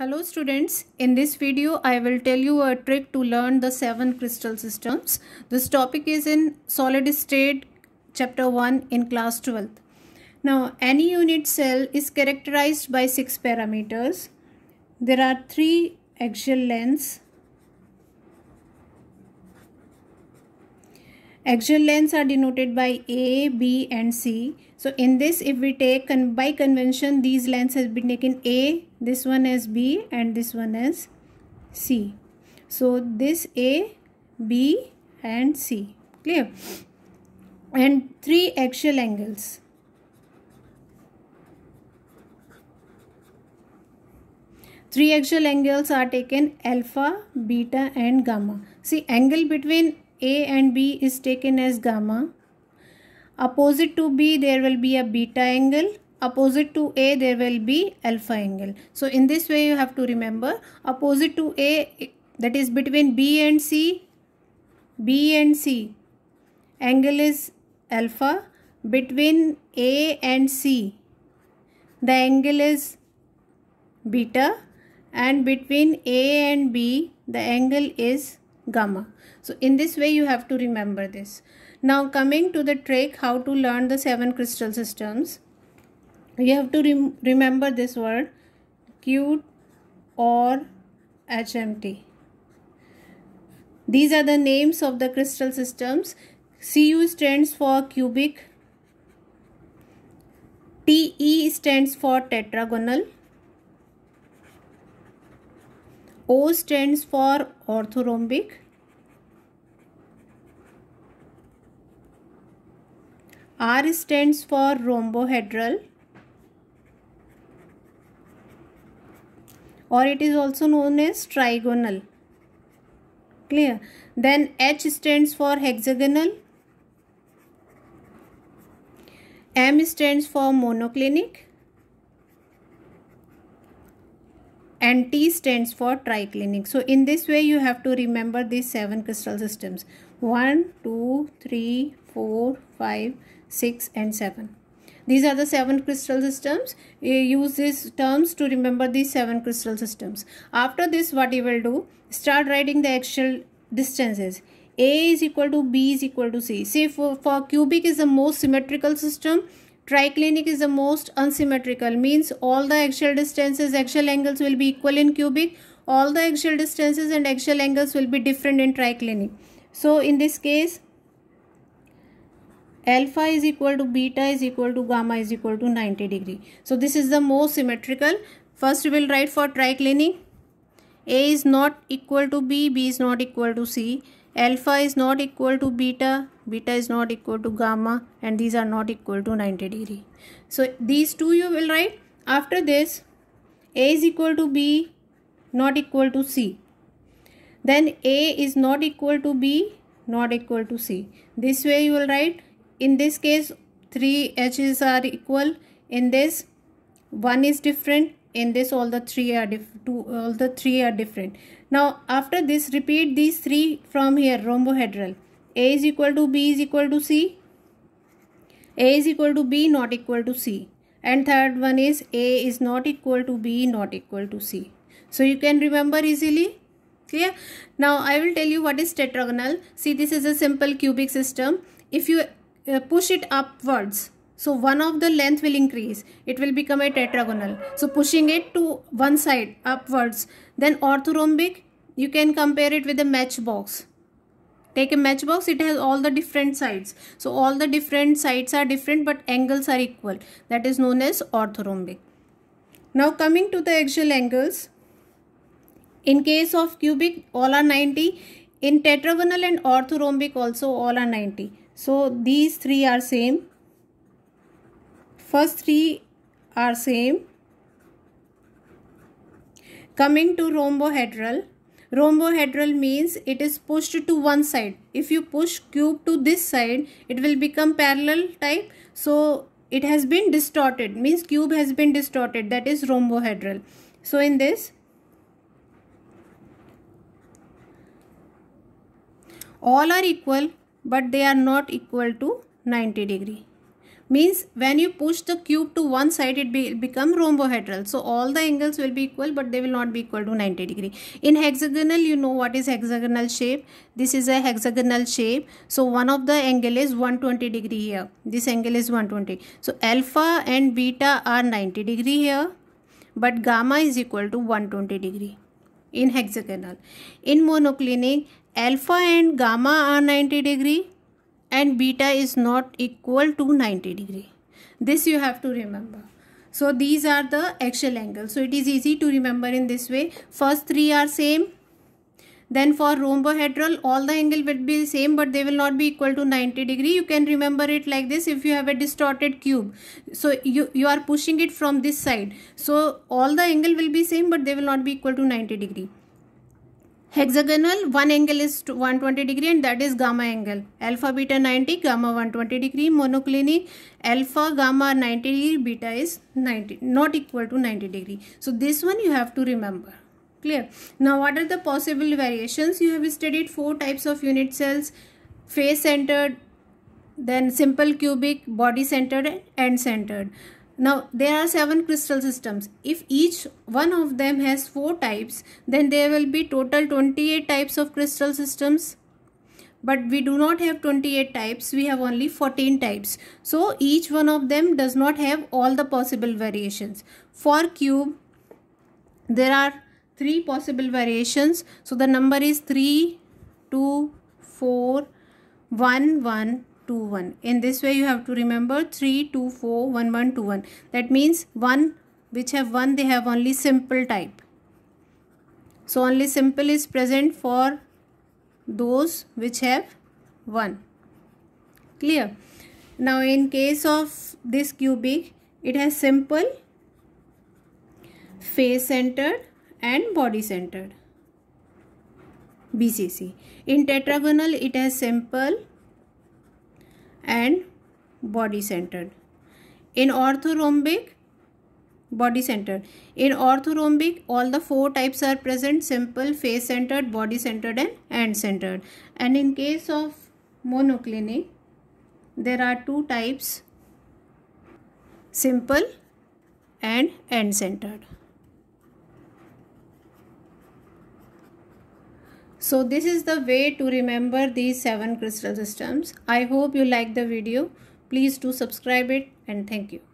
Hello students, in this video I will tell you a trick to learn the 7 crystal systems. This topic is in solid state chapter 1 in class 12. Now any unit cell is characterized by 6 parameters. There are 3 axial lengths, axial lengths are denoted by A, B and C. So in this if we take by convention these lengths have been taken A, this one as B and this one as C. So this A, B and C. Clear? And three axial angles. Three axial angles are taken alpha, beta and gamma. See angle between a and B is taken as gamma. Opposite to B there will be a beta angle. Opposite to A there will be alpha angle. So in this way you have to remember opposite to A that is between B and C. B and C angle is alpha. Between A and C the angle is beta and between A and B the angle is gamma. So in this way you have to remember this. Now coming to the trick how to learn the seven crystal systems. You have to rem remember this word Q or HMT. These are the names of the crystal systems. Cu stands for cubic. TE stands for tetragonal. O stands for orthorhombic. R stands for rhombohedral. Or it is also known as trigonal. Clear. Then H stands for hexagonal. M stands for monoclinic. and T stands for triclinic. So in this way you have to remember these seven crystal systems. 1, 2, 3, 4, 5, 6 and 7. These are the seven crystal systems. You use these terms to remember these seven crystal systems. After this what you will do? Start writing the actual distances. A is equal to B is equal to C. See, for, for cubic is the most symmetrical system Triclinic is the most unsymmetrical, means all the axial distances, axial angles will be equal in cubic. All the axial distances and axial angles will be different in triclinic. So, in this case, alpha is equal to beta is equal to gamma is equal to 90 degree. So, this is the most symmetrical. First, we will write for triclinic. A is not equal to B, B is not equal to C. Alpha is not equal to beta, beta is not equal to gamma and these are not equal to 90 degree so these two you will write after this a is equal to b not equal to c then a is not equal to b not equal to c this way you will write in this case three h's are equal in this one is different in this all the three are diff two all the three are different now after this repeat these three from here rhombohedral a is equal to B is equal to C. A is equal to B not equal to C. And third one is A is not equal to B not equal to C. So you can remember easily. Clear? Now I will tell you what is tetragonal. See this is a simple cubic system. If you uh, push it upwards, so one of the length will increase. It will become a tetragonal. So pushing it to one side upwards. Then orthorhombic, you can compare it with a matchbox take a matchbox it has all the different sides so all the different sides are different but angles are equal that is known as orthorhombic now coming to the axial angles in case of cubic all are 90 in tetragonal and orthorhombic also all are 90 so these three are same first three are same coming to rhombohedral Rhombohedral means it is pushed to one side. If you push cube to this side, it will become parallel type. So it has been distorted means cube has been distorted that is rhombohedral. So in this all are equal but they are not equal to 90 degree means when you push the cube to one side it be, become rhombohedral so all the angles will be equal but they will not be equal to 90 degree in hexagonal you know what is hexagonal shape this is a hexagonal shape so one of the angle is 120 degree here this angle is 120 so alpha and beta are 90 degree here but gamma is equal to 120 degree in hexagonal in monoclinic alpha and gamma are 90 degree and beta is not equal to 90 degree. This you have to remember. So these are the axial angles. So it is easy to remember in this way. First three are same. Then for rhombohedral, all the angle will be same but they will not be equal to 90 degree. You can remember it like this if you have a distorted cube. So you, you are pushing it from this side. So all the angle will be same but they will not be equal to 90 degree hexagonal one angle is 120 degree and that is gamma angle alpha beta 90 gamma 120 degree monoclinic alpha gamma 90 degree beta is 90 not equal to 90 degree so this one you have to remember clear now what are the possible variations you have studied four types of unit cells face centered then simple cubic body centered and end centered now there are seven crystal systems. If each one of them has four types, then there will be total 28 types of crystal systems. But we do not have 28 types, we have only 14 types. So each one of them does not have all the possible variations. For cube, there are three possible variations. So the number is 3, 2, 4, 1, 1 2 1 in this way you have to remember 3 2 4 1 1 2 1 that means 1 which have 1 they have only simple type so only simple is present for those which have 1 clear now in case of this cubic it has simple face centered and body centered BCC in tetragonal it has simple and body centered. In orthorhombic, body centered. In orthorhombic, all the four types are present simple, face centered, body centered, and end centered. And in case of monoclinic, there are two types simple and end centered. So this is the way to remember these 7 crystal systems. I hope you like the video. Please do subscribe it and thank you.